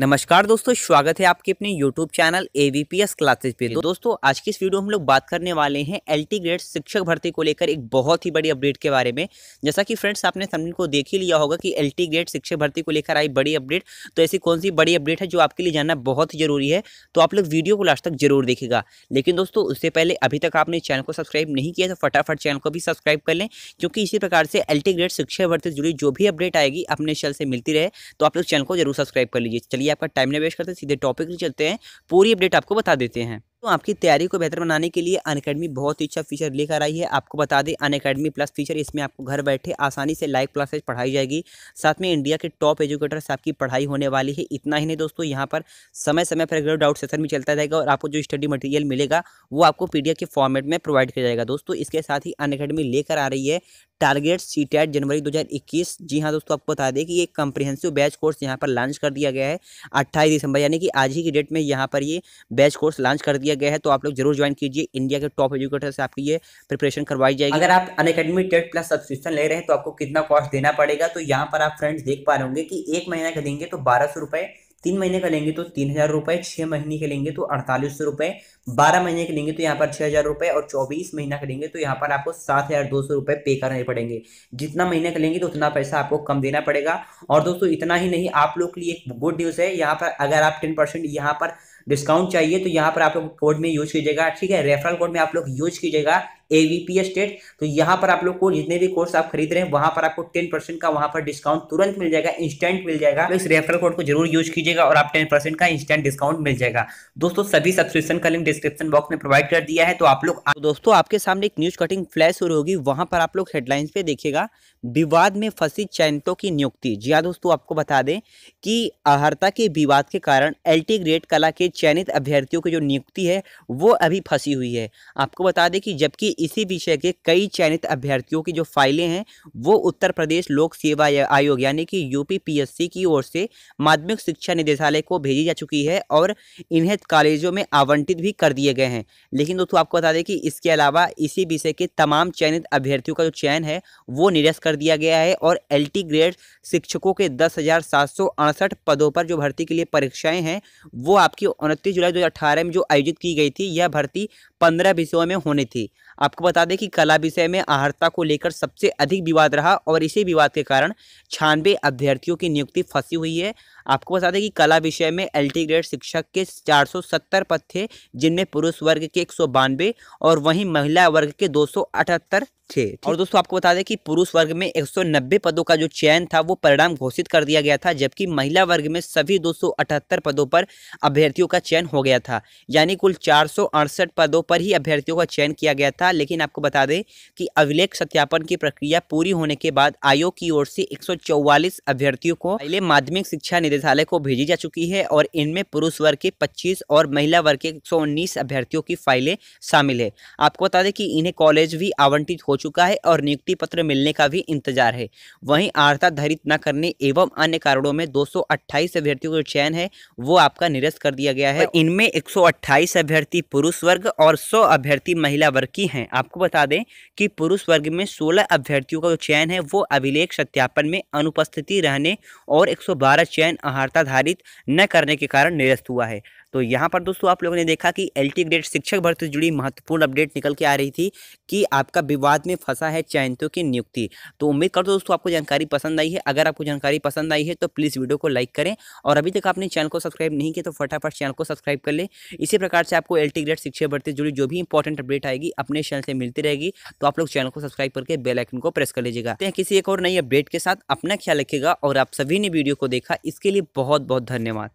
नमस्कार दोस्तों स्वागत है आपके अपने YouTube channel A V P S classes पे दोस्तों आज की इस वीडियो में हम लोग बात करने वाले हैं एल टी ग्रेड शिक्षक भर्ती को लेकर एक बहुत ही बड़ी अपडेट के बारे में जैसा कि फ्रेंड्स आपने थंबनेल को देख ही लिया होगा कि एल टी ग्रेड शिक्षक भर्ती को लेकर आई बड़ी अपडेट तो ऐसी कौन सी बड़ी अपडेट है जो आपके लिए जानना बहुत ही जरूरी है तो आप लोग वीडियो को लास्ट तक जरूर देखेगा लेकिन दोस्तों उससे पहले अभी तक आपने चैनल को सब्सक्राइब नहीं किया तो फटाफट चैनल को भी सब्सक्राइब कर लें क्योंकि इसी प्रकार से एल टी ग्रेड शिक्षक भर्ती से जुड़ी जो भी अपडेट आएगी अपने चैनल से मिलती रहे तो आप लोग चैनल को जरूर सब्सक्राइब कर लीजिए चलिए चलिए आपका टाइम वेस्ट करते सीधे टॉपिक चलते हैं पूरी अपडेट आपको बता देते हैं तो आपकी तैयारी को बेहतर बनाने के लिए अन अकेडमी बहुत ही अच्छा फीचर लेकर आई है आपको बता दें अन अकेडमी प्लस फीचर इसमें आपको घर बैठे आसानी से लाइव क्लासेज पढ़ाई जाएगी साथ में इंडिया के टॉप एजुकेटर से आपकी पढ़ाई होने वाली है इतना ही नहीं दोस्तों यहाँ पर समय समय पर रेगुलर डाउट सेशन भी चलता रहेगा और आपको जो स्टडी मटेरियल मिलेगा वो आपको पीडीएफ के फॉर्मेट में प्रोवाइड किया जाएगा दोस्तों इसके साथ ही अन अकेडमी लेकर आ रही है टारगेट सी टैट जनवरी 2021 जी हाँ दोस्तों आपको बता दें कि ये कम्प्रिहेंसिव बैच कोर्स यहाँ पर लॉन्च कर दिया गया है अट्ठाईस दिसंबर यानी कि आज ही की डेट में यहाँ पर ये बैच कोर्स लॉन्च कर दिया दिया गया है तो आप लोग जरूर ज्वाइन कीजिए इंडिया के टॉप एजुकेटर से आपकी ये प्रिपरेशन करवाई जाएगी अगर आप Unacademy TET plus subscription ले रहे हैं तो आपको कितना कॉस्ट देना पड़ेगा तो यहाँ पर आप फ्रेंड्स देख पा रहे होंगे कि एक महीने का देंगे तो बारह सौ रुपये तीन महीने का लेंगे तो तीन हज़ार रुपये छः महीने के लेंगे तो अड़तालीस सौ रुपये बारह महीने के लेंगे तो यहाँ पर छह हज़ार रुपए और चौबीस महीना के लेंगे तो यहाँ पर आपको सात हज़ार दो सौ रुपए पे करने पड़ेंगे जितना महीने का लेंगे तो उतना पैसा आपको कम देना पड़ेगा और दोस्तों इतना ही नहीं आप लोग के लिए एक गुड न्यूज़ है यहाँ पर अगर आप टेन परसेंट यहाँ पर डिस्काउंट चाहिए तो यहाँ पर आप लोग कोड में यूज कीजिएगा ठीक है रेफरल कोड में आप लोग यूज कीजिएगा एवीपी स्टेट तो यहाँ पर आप लोग को जितने भी कोर्स आप खरीद रहे हैं वहां पर आपको टेन परसेंट का वहां पर डिस्काउंट तुरंत मिल जाएगा इंस्टेंट मिल जाएगा तो इस रेफरल कोड को जरूर यूज कीजिएगा और आप टेन परसेंट का इंस्टेंट डिस्काउंट मिल जाएगा दोस्तों सभी सब्सक्रिप्शन का लिंक डिस्क्रिप्शन बॉक्स में प्रोवाइड कर दिया है तो आप लोग तो दोस्तों आपके सामने एक न्यूज कटिंग फ्लैश हो रही होगी वहां पर आप लोग हेडलाइंस पे देखिएगा विवाद में फंसी चैंटों की नियुक्ति जी हाँ दोस्तों आपको बता दें कि अहर्ता के विवाद के कारण एल ग्रेड कला के चयनित अभ्यर्थियों की जो नियुक्ति है वो अभी फंसी हुई है आपको बता दें कि जबकि इसी विषय के कई चयनित अभ्यर्थियों की जो फाइलें हैं वो उत्तर प्रदेश लोक सेवा आयोग यानी कि यूपी पीएससी की ओर से माध्यमिक शिक्षा निदेशालय को भेजी जा चुकी है और इन्हें कॉलेजों में आवंटित भी कर दिए गए हैं लेकिन दोस्तों आपको बता दें कि इसके अलावा इसी विषय के तमाम चयनित अभ्यर्थियों का जो चयन है वो निरस्त कर दिया गया है और एल ग्रेड शिक्षकों के दस पदों पर जो भर्ती के लिए परीक्षाएँ हैं वो आपकी उनतीस जुलाई दो में जो आयोजित की गई थी यह भर्ती पंद्रह विषयों में होनी थी आपको बता दें कि कला विषय में आहर्ता को लेकर सबसे अधिक विवाद रहा और इसी विवाद के कारण छानबे अभ्यर्थियों की नियुक्ति फंसी हुई है आपको बता दें कि कला विषय में एल ग्रेड शिक्षक के 470 पद थे जिनमें पुरुष वर्ग के एक और वहीं महिला वर्ग के दो थे और दोस्तों आपको बता दें कि पुरुष वर्ग में 190 पदों का जो चयन था वो परिणाम घोषित कर दिया गया था जबकि महिला वर्ग में सभी दो पदों पर अभ्यर्थियों का चयन हो गया था यानी कुल चार पदों पर ही अभ्यर्थियों का चयन किया गया था लेकिन आपको बता दें कि अभिलेख सत्यापन की प्रक्रिया पूरी होने के बाद आयोग की ओर से एक अभ्यर्थियों को पहले माध्यमिक शिक्षा निदेशालय को भेजी जा चुकी है और इनमें पुरुष वर्ग के 25 और महिला वर्ग के 119 अभ्यर्थियों की फाइलें शामिल है आपको बता दें कि इन्हें कॉलेज भी आवंटित हो चुका है और नियुक्ति पत्र मिलने का भी इंतजार है वहीं आर्था धरित न करने एवं अन्य कारणों में दो अभ्यर्थियों का चयन है वो आपका निरस्त कर दिया गया है इनमें एक अभ्यर्थी पुरुष वर्ग और सौ अभ्यर्थी महिला वर्ग की है आपको बता दें कि पुरुष वर्ग में सोलह अभ्यर्थियों का जो चयन है वो अभिलेख सत्यापन में अनुपस्थिति रहने और 112 चयन आहारता न करने के कारण निरस्त हुआ है तो यहाँ पर दोस्तों आप लोगों ने देखा कि एल टी ग्रेड शिक्षक भर्ती से जुड़ी महत्वपूर्ण अपडेट निकल के आ रही थी कि आपका विवाद में फंसा है चयनितों की नियुक्ति तो उम्मीद करते दोस्तों आपको जानकारी पसंद आई है अगर आपको जानकारी पसंद आई है तो प्लीज़ वीडियो को लाइक करें और अभी तक आपने चैनल को सब्सक्राइब नहीं किया तो फटाफट चैनल को सब्सक्राइब कर लें इसी प्रकार से आपको एल टी ग्रेड शिक्षक भर्ती से जुड़ी जो भी इंपॉर्टेंट अपडेट आएगी अपने चैनल से मिलती रहेगी तो आप लोग चैनल को सब्सक्राइब करके बेलाइकन को प्रेस कर लीजिएगा किसी एक और नई अपडेट के साथ अपना ख्याल रखिएगा और आप सभी ने वीडियो को देखा इसके लिए बहुत बहुत धन्यवाद